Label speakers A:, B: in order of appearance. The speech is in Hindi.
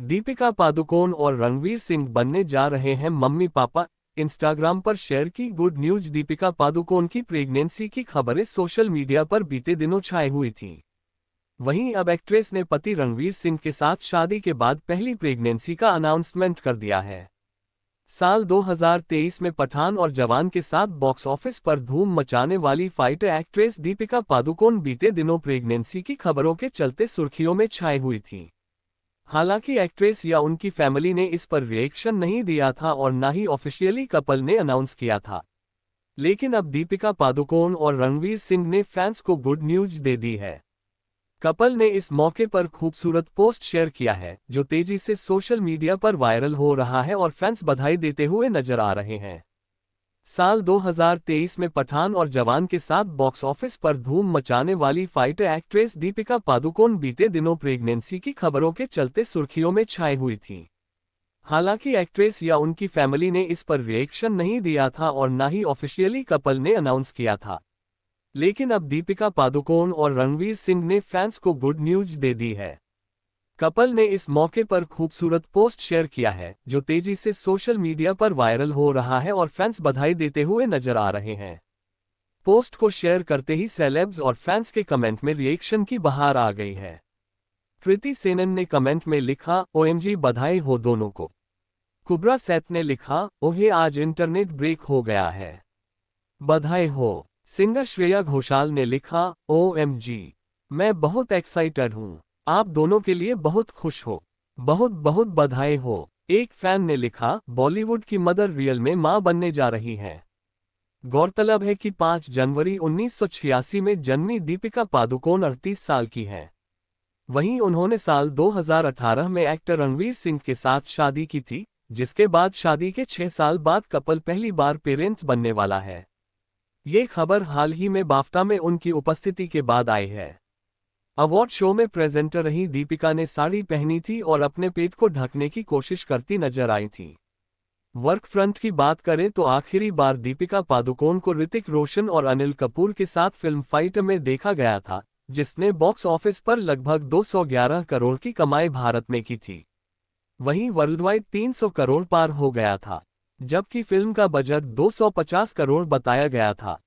A: दीपिका पादुकोण और रणवीर सिंह बनने जा रहे हैं मम्मी पापा इंस्टाग्राम पर शेयर की गुड न्यूज दीपिका पादुकोण की प्रेगनेंसी की खबरें सोशल मीडिया पर बीते दिनों छाई हुई थीं वहीं अब एक्ट्रेस ने पति रणवीर सिंह के साथ शादी के बाद पहली प्रेगनेंसी का अनाउंसमेंट कर दिया है साल 2023 में पठान और जवान के साथ बॉक्स ऑफिस पर धूम मचाने वाली फाइटर एक्ट्रेस दीपिका पादुकोण बीते दिनों प्रेगनेंसी की खबरों के चलते सुर्खियों में छाई हुई थीं हालांकि एक्ट्रेस या उनकी फैमिली ने इस पर रिएक्शन नहीं दिया था और न ही ऑफिशियली कपल ने अनाउंस किया था लेकिन अब दीपिका पादुकोण और रणवीर सिंह ने फैंस को गुड न्यूज दे दी है कपल ने इस मौके पर खूबसूरत पोस्ट शेयर किया है जो तेजी से सोशल मीडिया पर वायरल हो रहा है और फैंस बधाई देते हुए नजर आ रहे हैं साल 2023 में पठान और जवान के साथ बॉक्स ऑफिस पर धूम मचाने वाली फाइटर एक्ट्रेस दीपिका पादुकोण बीते दिनों प्रेगनेंसी की खबरों के चलते सुर्खियों में छाई हुई थी हालांकि एक्ट्रेस या उनकी फैमिली ने इस पर रिएक्शन नहीं दिया था और न ही ऑफिशियली कपल ने अनाउंस किया था लेकिन अब दीपिका पादुकोण और रणवीर सिंह ने फैंस को गुड न्यूज दे दी है कपल ने इस मौके पर खूबसूरत पोस्ट शेयर किया है जो तेजी से सोशल मीडिया पर वायरल हो रहा है और फैंस बधाई देते हुए नजर आ रहे हैं पोस्ट को शेयर करते ही सेलेब्स और फैंस के कमेंट में रिएक्शन की बहार आ गई है कृति सेनन ने कमेंट में लिखा ओ बधाई हो दोनों को कुबरा सैत ने लिखा ओहे आज इंटरनेट ब्रेक हो गया है बधाई हो सिंगर श्रेया घोषाल ने लिखा ओ मैं बहुत एक्साइटेड हूँ आप दोनों के लिए बहुत खुश हो बहुत बहुत बधाई हो एक फैन ने लिखा बॉलीवुड की मदर रियल में मां बनने जा रही हैं गौरतलब है कि 5 जनवरी 1986 में जन्मी दीपिका पादुकोण अड़तीस साल की हैं वहीं उन्होंने साल 2018 में एक्टर रणवीर सिंह के साथ शादी की थी जिसके बाद शादी के छह साल बाद कपल पहली बार पेरेंट्स बनने वाला है ये खबर हाल ही में बाफ्टा में उनकी उपस्थिति के बाद आई है अवार्ड शो में प्रेजेंटर रही दीपिका ने साड़ी पहनी थी और अपने पेट को ढकने की कोशिश करती नजर आई थी वर्क फ्रंट की बात करें तो आखिरी बार दीपिका पादुकोण को ऋतिक रोशन और अनिल कपूर के साथ फिल्म फाइट में देखा गया था जिसने बॉक्स ऑफिस पर लगभग 211 करोड़ की कमाई भारत में की थी वहीं वर्ल्डवाइड 300 करोड़ पार हो गया था जबकि फिल्म का बजट 250 करोड़ बताया गया था